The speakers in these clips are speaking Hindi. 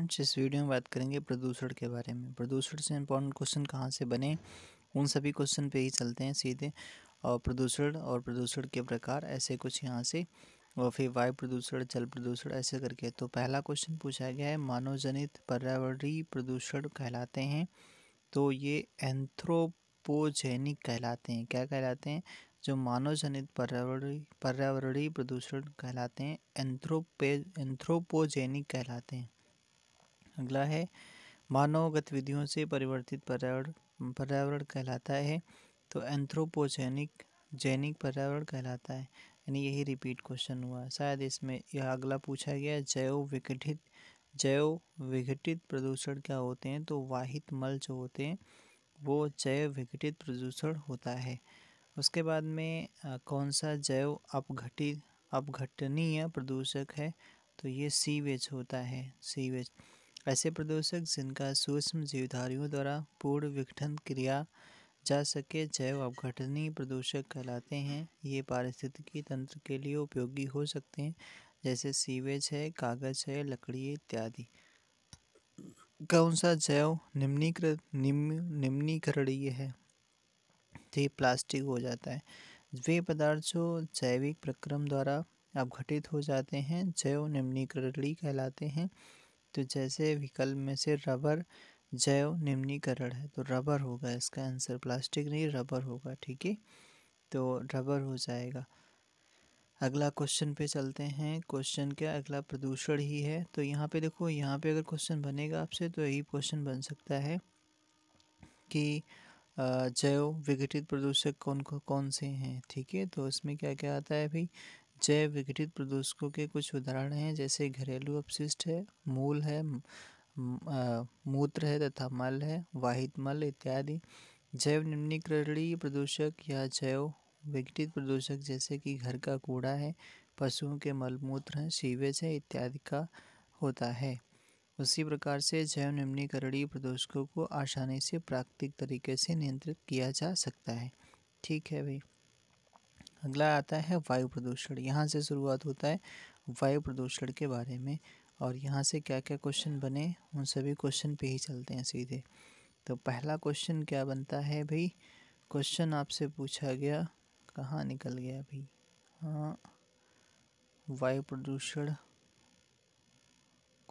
फ्रेंड्स इस वीडियो में बात करेंगे प्रदूषण के बारे में प्रदूषण से इम्पोर्टेंट क्वेश्चन कहाँ से बने उन सभी क्वेश्चन पे ही चलते हैं सीधे और प्रदूषण और प्रदूषण के प्रकार ऐसे कुछ यहाँ से और फिर वायु प्रदूषण जल प्रदूषण ऐसे करके तो पहला क्वेश्चन पूछा गया है मानव जनित पर्यावरणीय प्रदूषण कहलाते हैं तो ये एंथ्रोपोजेनिक कहलाते हैं क्या कहलाते हैं जो मानव जनित पर्यावरणीय पर्यावरणीय प्रदूषण कहलाते हैं एंथ्रोपे एंथ्रोपोजेनिक कहलाते हैं अगला है मानव गतिविधियों से परिवर्तित पर्यावरण पर्यावरण कहलाता है तो एंथ्रोपोजेनिक जैनिक पर्यावरण कहलाता है यानी यही रिपीट क्वेश्चन हुआ शायद इसमें यह अगला पूछा गया जैव विघटित जैव विघटित प्रदूषण क्या होते हैं तो वाहित मल जो होते हैं वो जैव विघटित प्रदूषण होता है उसके बाद में कौन सा जैव अपघटित अपघटनीय प्रदूषक है तो ये सीवेज होता है सीवेज ऐसे प्रदूषक जिनका सूक्ष्म जीवधारियों द्वारा पूर्ण विघटन क्रिया जा सके जैव अवघटनीय प्रदूषक कहलाते हैं ये पारिस्थितिकी तंत्र के लिए उपयोगी हो सकते हैं जैसे सीवेज है कागज है लकड़ी इत्यादि कौन सा जैव निम्नीकृत निम्न निम्नीकरणीय है तो प्लास्टिक हो जाता है वे पदार्थ जो जैविक प्रक्रम द्वारा अवघटित हो जाते हैं जैव निम्नीकरणीय कहलाते हैं तो जैसे विकल्प में से रबर जैव निम्नीकरण है तो रबर होगा इसका आंसर प्लास्टिक नहीं रबर होगा ठीक है तो रबर हो जाएगा अगला क्वेश्चन पे चलते हैं क्वेश्चन क्या अगला प्रदूषण ही है तो यहाँ पे देखो यहाँ पे अगर क्वेश्चन बनेगा आपसे तो यही क्वेश्चन बन सकता है कि जैव विघटित प्रदूषक कौन कौन से हैं ठीक है तो इसमें क्या क्या आता है भाई जैव विघटित प्रदूषकों के कुछ उदाहरण हैं जैसे घरेलू अपशिष्ट है मूल है मूत्र है तथा मल है वाहित मल इत्यादि जैव निम्नीकरणीय प्रदूषक या जैव विघटित प्रदूषक जैसे कि घर का कूड़ा है पशुओं के मलमूत्र हैं सीवेज है इत्यादि का होता है उसी प्रकार से जैव निम्नीकरणीय प्रदूषकों को आसानी से प्राकृतिक तरीके से नियंत्रित किया जा सकता है ठीक है भाई अगला आता है वायु प्रदूषण यहाँ से शुरुआत होता है वायु प्रदूषण के बारे में और यहाँ से क्या क्या क्वेश्चन बने उन सभी क्वेश्चन पे ही चलते हैं सीधे तो पहला क्वेश्चन क्या बनता है भाई क्वेश्चन आपसे पूछा गया कहाँ निकल गया भाई हाँ वायु प्रदूषण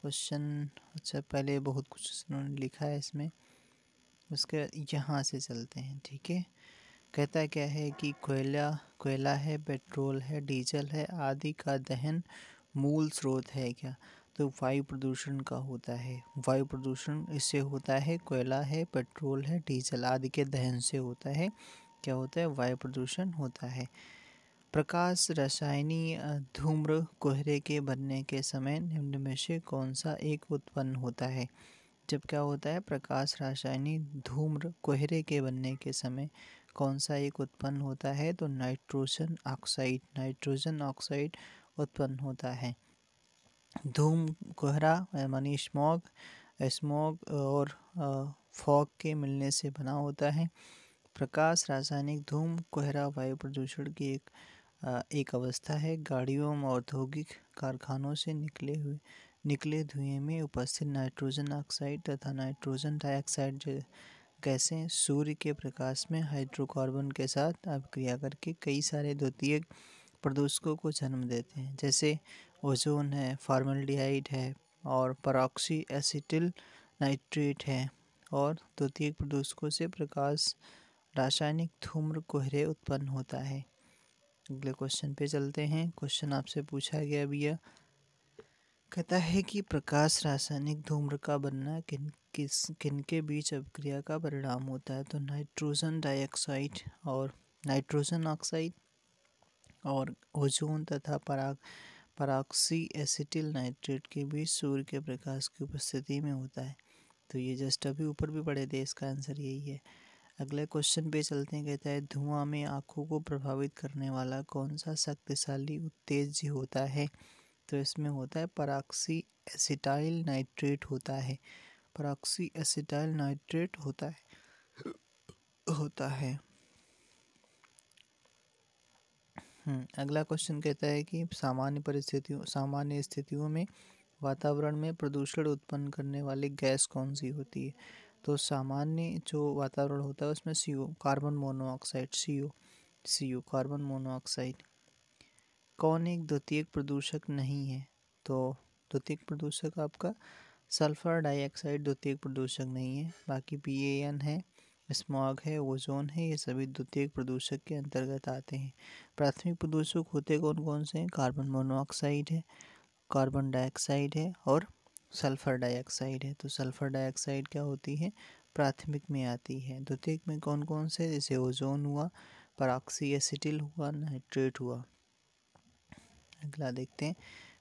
क्वेश्चन अच्छा पहले बहुत कुछ उन्होंने लिखा है इसमें उसके यहाँ से चलते हैं ठीक है कहता क्या है कि कोयला कोयला है पेट्रोल है डीजल है आदि का दहन मूल स्रोत है क्या तो वायु प्रदूषण का होता है वायु प्रदूषण इससे होता है कोयला है पेट्रोल है डीजल आदि के दहन से होता है क्या होता है वायु प्रदूषण होता है प्रकाश रसायनी धूम्र कोहरे के बनने के समय निम्न में से कौन सा एक उत्पन्न होता है जब क्या होता है प्रकाश रासायनिक धूम्र कोहरे के बनने के समय कौन सा एक उत्पन्न होता है तो नाइट्रोजन ऑक्साइड नाइट्रोजन ऑक्साइड उत्पन्न होता है धूम कोहरा मनी स्मोक स्मोग और फॉग के मिलने से बना होता है प्रकाश रासायनिक धूम कोहरा वायु प्रदूषण की एक एक अवस्था है गाड़ियों और औद्योगिक कारखानों से निकले हुए निकले धुएं में उपस्थित नाइट्रोजन ऑक्साइड तथा नाइट्रोजन डाइऑक्साइड गैसें सूर्य के प्रकाश में हाइड्रोकार्बन के साथ क्रिया करके कई सारे द्वितीय प्रदूषकों को जन्म देते हैं जैसे ओजोन है फार्मलडिहाइड है और परॉक्सी एसिटिल नाइट्रेट है और द्वितीय प्रदूषकों से प्रकाश रासायनिक धूम्र कोहरे उत्पन्न होता है अगले क्वेश्चन पे चलते हैं क्वेश्चन आपसे पूछा गया भैया कहता है कि प्रकाश रासायनिक धूम्र का बनना किन किस किन के बीच अभिक्रिया का परिणाम होता है तो नाइट्रोजन डाइऑक्साइड और नाइट्रोजन ऑक्साइड और ओजोन तथा पराग पराक्सी एसिटिल नाइट्रेट के बीच सूर्य के प्रकाश की उपस्थिति में होता है तो ये जस्ट अभी ऊपर भी पढ़े थे इसका आंसर यही है अगले क्वेश्चन पे चलते हैं कहता है धुआं में आँखों को प्रभावित करने वाला कौन सा शक्तिशाली उत्तेज होता है तो इसमें होता है पराक्सी एसिटाइल नाइट्रेट होता है पराक्सी एसिटाइल नाइट्रेट होता है होता है हम्म, अगला क्वेश्चन कहता है कि सामान्य परिस्थितियों सामान्य स्थितियों में वातावरण में प्रदूषण उत्पन्न करने वाली गैस कौन सी होती है तो सामान्य जो वातावरण होता है उसमें C carbon monoxide C O carbon monoxide कौन एक द्वितीयक प्रदूषक नहीं है तो द्वितीयक प्रदूषक आपका सल्फर डाइऑक्साइड द्वितीयक प्रदूषक नहीं है बाकी पी एन है स्मॉग है ओजोन है ये सभी द्वितीयक प्रदूषक के अंतर्गत आते हैं प्राथमिक प्रदूषक होते कौन कौन से हैं कार्बन मोनोऑक्साइड है कार्बन डाइऑक्साइड है और सल्फर डाइऑक्साइड है तो सल्फर डाइऑक्साइड क्या होती है प्राथमिक में आती है द्वितीयक में कौन कौन से जैसे ओजोन हुआ पराक्सी एसिटिल हुआ नाइट्रेट हुआ अगला देखते हैं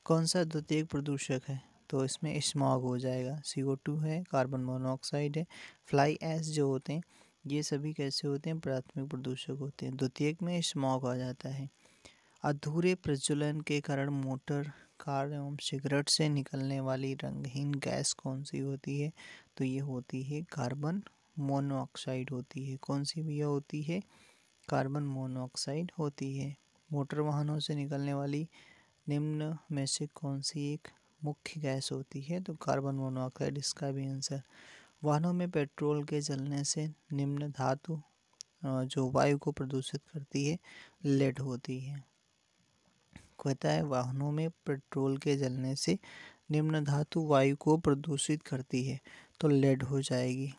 कौन सा द्वितीय प्रदूषक है तो इसमें स्मॉग हो जाएगा सी ओ टू है कार्बन मोनोऑक्साइड है फ्लाई एस जो होते हैं ये सभी कैसे होते हैं प्राथमिक प्रदूषक होते हैं द्वितीय में स्मॉग आ जाता है अधूरे प्रज्वलन के कारण मोटर कार एवं सिगरेट से निकलने वाली रंगहीन गैस कौन सी होती है तो ये होती है कार्बन मोनोऑक्साइड होती है कौन सी भैया होती है कार्बन मोनोऑक्साइड होती है मोटर वाहनों से निकलने वाली निम्न में से कौन सी एक मुख्य गैस होती है तो कार्बन मोनोऑक्साइड इसका भी आंसर वाहनों में पेट्रोल के जलने से निम्न धातु जो वायु को प्रदूषित करती है लेड होती है कहता है वाहनों में पेट्रोल के जलने से निम्न धातु वायु को प्रदूषित करती है तो लेड हो जाएगी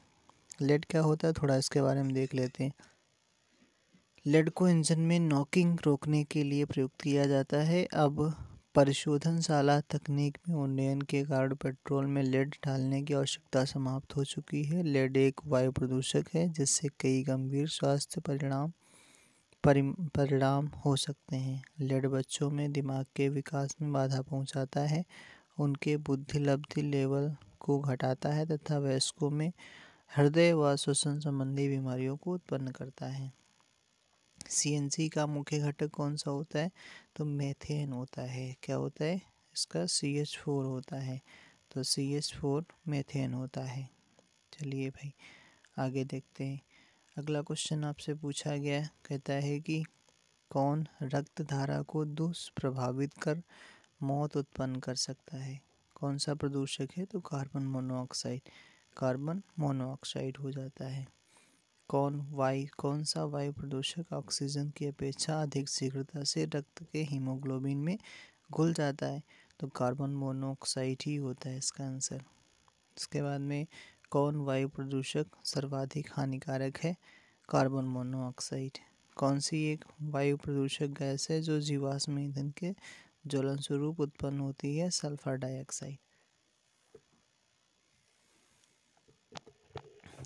लेड क्या होता है थोड़ा इसके बारे में देख लेते हैं लेड को इंजन में नॉकिंग रोकने के लिए प्रयुक्त किया जाता है अब परिशोधनशाला तकनीक में उन्नयन के कारण पेट्रोल में लेड डालने की आवश्यकता समाप्त हो चुकी है लेड एक वायु प्रदूषक है जिससे कई गंभीर स्वास्थ्य परिणाम परिणाम हो सकते हैं लेड बच्चों में दिमाग के विकास में बाधा पहुंचाता है उनके बुद्धिलब्धि लेवल को घटाता है तथा वयस्कों में हृदय व श्वसन संबंधी बीमारियों को उत्पन्न करता है सी का मुख्य घटक कौन सा होता है तो मेथेन होता है क्या होता है इसका सी एच फोर होता है तो सी एच फोर मेथेन होता है चलिए भाई आगे देखते हैं अगला क्वेश्चन आपसे पूछा गया कहता है कि कौन रक्त धारा को दुष्प्रभावित कर मौत उत्पन्न कर सकता है कौन सा प्रदूषक है तो कार्बन मोनोऑक्साइड कार्बन मोनोऑक्साइड हो जाता है कौन वायु कौन सा वायु प्रदूषक ऑक्सीजन की अपेक्षा अधिक शीघ्रता से रक्त के हीमोग्लोबिन में घुल जाता है तो कार्बन मोनोऑक्साइड ही होता है इसका आंसर इसके बाद में कौन वायु प्रदूषक सर्वाधिक हानिकारक है कार्बन मोनोऑक्साइड कौन सी एक वायु प्रदूषक गैस है जो जीवाश्म ईंधन के ज्वलन स्वरूप उत्पन्न होती है सल्फर डाइऑक्साइड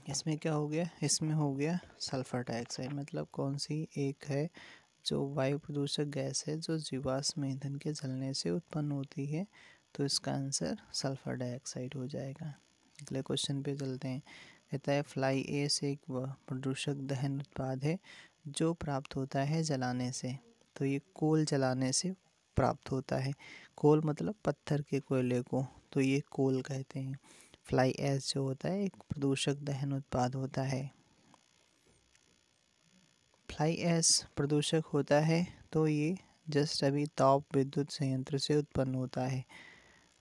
इसमें क्या हो गया इसमें हो गया सल्फ़र डाइऑक्साइड मतलब कौन सी एक है जो वायु प्रदूषक गैस है जो जीवाश्म ईंधन के जलने से उत्पन्न होती है तो इसका आंसर सल्फ़र डाइऑक्साइड हो जाएगा अगले क्वेश्चन पे चलते हैं कहता है फ्लाई एस एक प्रदूषक दहन उत्पाद है जो प्राप्त होता है जलाने से तो ये कोल जलाने से प्राप्त होता है कोल मतलब पत्थर के कोयले को तो ये कोल कहते हैं फ्लाई एस जो होता है एक प्रदूषक दहन उत्पाद होता है फ्लाई एस प्रदूषक होता है तो ये जस्ट अभी ताप विद्युत संयंत्र से उत्पन्न होता है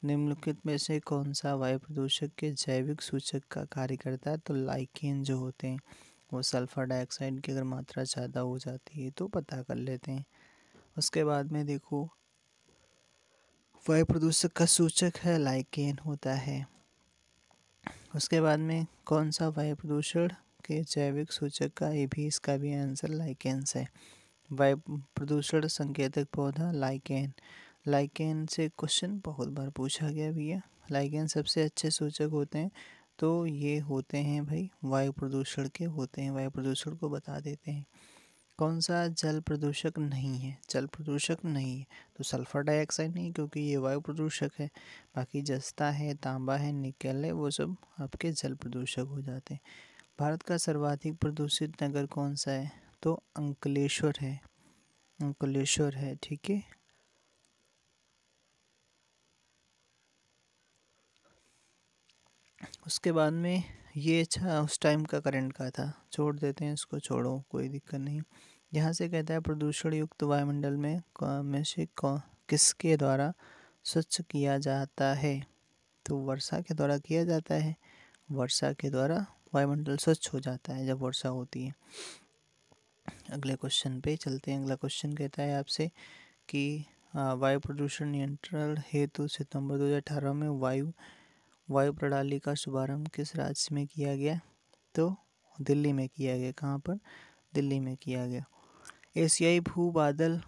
निम्नलिखित में से कौन सा वायु प्रदूषक के जैविक सूचक का कार्य करता है तो लाइकेन जो होते हैं वो सल्फ़र डाइऑक्साइड की अगर मात्रा ज़्यादा हो जाती है तो पता कर लेते हैं उसके बाद में देखो वायु प्रदूषक का सूचक है लाइकेन होता है उसके बाद में कौन सा वायु प्रदूषण के जैविक सूचक का ये भी इसका भी आंसर लाइकेंस है वायु प्रदूषण संकेतक पौधा लाइकेन लाइकेन से क्वेश्चन बहुत बार पूछा गया भैया लाइकेन सबसे अच्छे सूचक होते हैं तो ये होते हैं भाई वायु प्रदूषण के होते हैं वायु प्रदूषण को बता देते हैं कौन सा जल प्रदूषक नहीं है जल प्रदूषक नहीं है तो सल्फ़र डाइऑक्साइड नहीं क्योंकि ये वायु प्रदूषक है बाकी जस्ता है तांबा है निकल है वो सब आपके जल प्रदूषक हो जाते हैं भारत का सर्वाधिक प्रदूषित नगर कौन सा है तो अंकलेश्वर है अंकलेश्वर है ठीक है उसके बाद में ये अच्छा उस टाइम का करंट का था छोड़ देते हैं इसको छोड़ो कोई दिक्कत नहीं यहाँ से कहता है प्रदूषण युक्त वायुमंडल में में से किसके द्वारा स्वच्छ किया जाता है तो वर्षा के द्वारा किया जाता है वर्षा के द्वारा वायुमंडल स्वच्छ हो जाता है जब वर्षा होती है अगले क्वेश्चन पे चलते हैं अगला क्वेश्चन कहता है आपसे कि वायु प्रदूषण नियंत्रण हेतु सितंबर 2018 में वायु वायु प्रणाली का शुभारंभ किस राज्य में किया गया तो दिल्ली में किया गया कहाँ पर दिल्ली में किया गया एशियाई भूबादल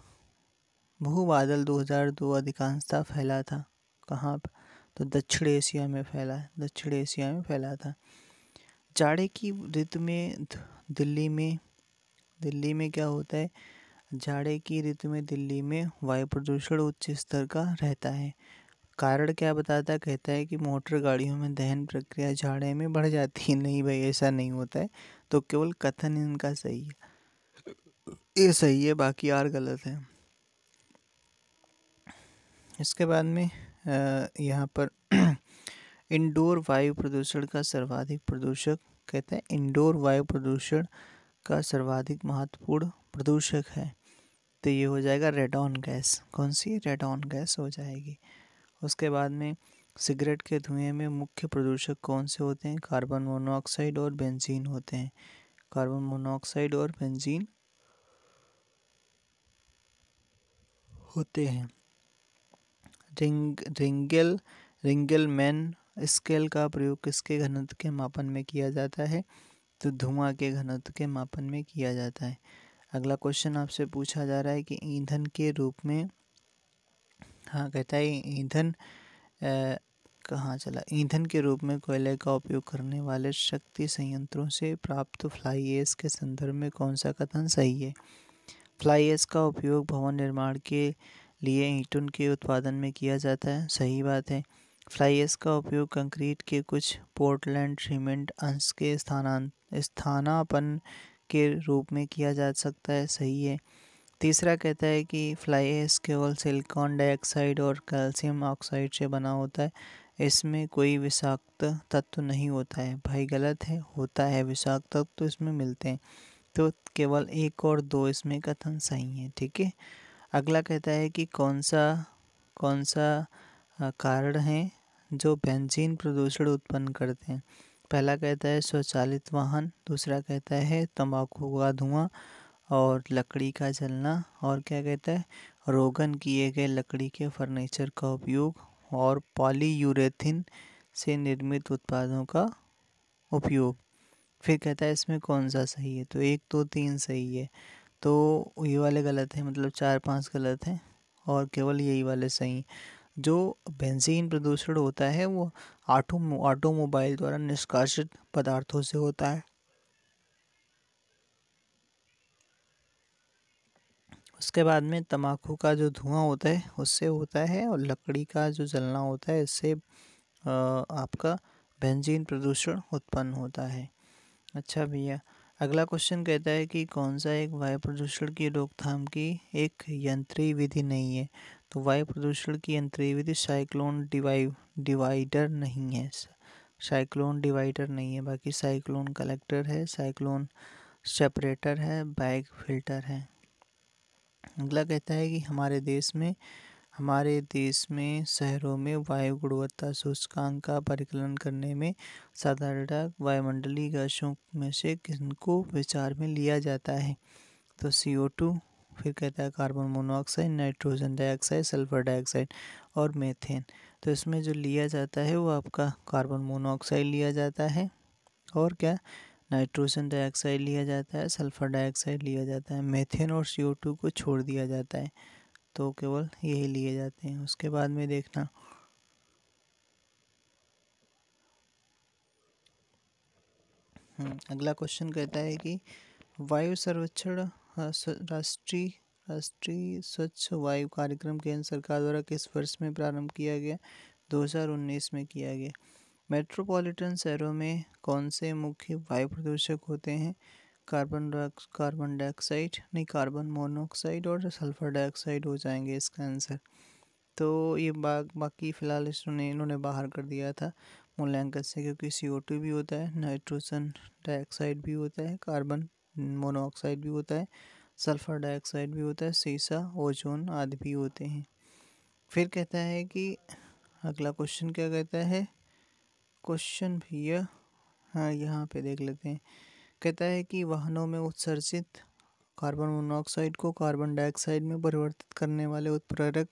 भूबादल 2002 अधिकांशता फैला था कहाँ पर तो दक्षिण एशिया में फैला है दक्षिण एशिया में फैला था जाड़े की ऋतु में दिल्ली में दिल्ली में क्या होता है जाड़े की ऋतु में दिल्ली में वायु प्रदूषण उच्च स्तर का रहता है कारण क्या बताता कहता है कि मोटर गाड़ियों में दहन प्रक्रिया झाड़े में बढ़ जाती है नहीं भाई ऐसा नहीं होता है तो केवल कथन इनका सही है ये सही है बाकी यार गलत है इसके बाद में यहाँ पर इंडोर वायु प्रदूषण का सर्वाधिक प्रदूषक कहते हैं इंडोर वायु प्रदूषण का सर्वाधिक महत्वपूर्ण प्रदूषक है तो ये हो जाएगा रेडॉन गैस कौन सी रेडॉन गैस हो जाएगी उसके बाद में सिगरेट के धुएं में मुख्य प्रदूषक कौन से होते हैं कार्बन मोनोऑक्साइड और बेंजीन होते हैं कार्बन मोनोऑक्साइड और बेंजीन होते हैं ring Ringel Ringelmann scale का प्रयोग किसके घनत्व के मापन में किया जाता है तो धुआं के घनत्व के मापन में किया जाता है अगला क्वेश्चन आपसे पूछा जा रहा है कि ईंधन के रूप में हाँ कहता है ईंधन कहाँ चला ईंधन के रूप में कोयले का उपयोग करने वाले शक्ति संयंत्रों से प्राप्त फ्लाई एस के संदर्भ में कौन सा कथन सही है फ्लाई एस का उपयोग भवन निर्माण के लिए ईंटों के उत्पादन में किया जाता है सही बात है फ्लाई एस का उपयोग कंक्रीट के कुछ पोर्टलैंड सीमेंट अंश के स्थानांत स्थानापन के रूप में किया जा सकता है सही है तीसरा कहता है कि फ्लाई एस केवल सिलिकॉन डाइऑक्साइड और कैल्शियम ऑक्साइड से बना होता है इसमें कोई विषाक्त तत्व नहीं होता है भाई गलत है होता है विषाक्त तत्व तो इसमें मिलते हैं तो केवल एक और दो इसमें कथन सही है ठीक है अगला कहता है कि कौन सा कौन सा कारण है जो बेंजीन प्रदूषण उत्पन्न करते हैं पहला कहता है स्वचालित वाहन दूसरा कहता है तंबाकू का धुआं और लकड़ी का जलना और क्या कहते हैं रोगन किए गए लकड़ी के फर्नीचर का उपयोग और पॉलीयूरेथिन से निर्मित उत्पादों का उपयोग फिर कहता है इसमें कौन सा सही है तो एक दो तो, तीन सही है तो ये वाले गलत हैं मतलब चार पांच गलत हैं और केवल यही वाले सही जो बेंजीन प्रदूषण होता है वो ऑटो आटो, ऑटोमोबाइल द्वारा निष्कासित पदार्थों से होता है उसके बाद में तम्बाकू का जो धुआं होता है उससे होता है और लकड़ी का जो जलना होता है इससे आपका बेंजीन प्रदूषण उत्पन्न होता है अच्छा भैया अगला क्वेश्चन कहता है कि कौन सा एक वायु प्रदूषण की रोकथाम की एक यंत्री विधि नहीं है तो वायु प्रदूषण की यंत्री विधि साइक्लोन डिवाइ डिवाइडर नहीं है साइक्लोन डिवाइडर नहीं है बाकी साइक्लोन कलेक्टर है साइक्लोन सेपरेटर है बैग फिल्टर है अगला कहता है कि हमारे देश में हमारे देश में शहरों में वायु गुणवत्ता सूचकांक का परिकलन करने में साधारणतः वायुमंडलीय गैसों में से किनको विचार में लिया जाता है तो सी ओ टू फिर कहता है carbon monoxide nitrogen dioxide sulphur dioxide और मेथेन तो इसमें जो लिया जाता है वो आपका कार्बन मोनोऑक्साइड लिया जाता है और क्या नाइट्रोजन डाइऑक्साइड लिया जाता है सल्फर डाइऑक्साइड लिया जाता है मेथेन और सी को छोड़ दिया जाता है तो केवल यही लिए जाते हैं उसके बाद में देखना हम्म, अगला क्वेश्चन कहता है कि वायु सर्वेक्षण राष्ट्रीय राष्ट्रीय स्वच्छ वायु कार्यक्रम केंद्र सरकार द्वारा किस वर्ष में प्रारंभ किया गया 2019 में किया गया मेट्रोपॉलिटन शहरों में कौन से मुख्य वायु प्रदूषक होते हैं कार्बन कार्बन डाइऑक्साइड नहीं कार्बन मोनोऑक्साइड और सल्फर डाइऑक्साइड हो जाएंगे इसका आंसर तो ये बा, बाकी फ़िलहाल इसने इन्होंने बाहर कर दिया था मूल्यांकन से क्योंकि सी ओ टू भी होता है नाइट्रोजन डाइऑक्साइड भी होता है कार्बन मोनोऑक्साइड भी होता है सल्फर डाइऑक्साइड भी होता है सीसा ओजोन आदि भी होते हैं फिर कहता है कि अगला क्वेश्चन क्या कहता है क्वेश्चन भैया हाँ यहाँ पे देख लेते हैं कहता है कि वाहनों में उत्सर्जित कार्बन मोनोऑक्साइड को कार्बन डाइऑक्साइड में परिवर्तित करने वाले उत्प्रेरक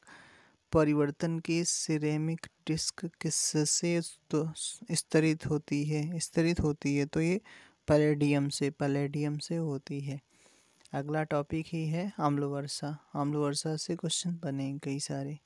परिवर्तन की सिरेमिक डिस्क किससे तो स्तरित होती है स्तरित होती है तो ये पैलेडियम से पैलेडियम से होती है अगला टॉपिक ही है आम्ल वर्षा आम्ल वर्षा से क्वेश्चन बने कई सारे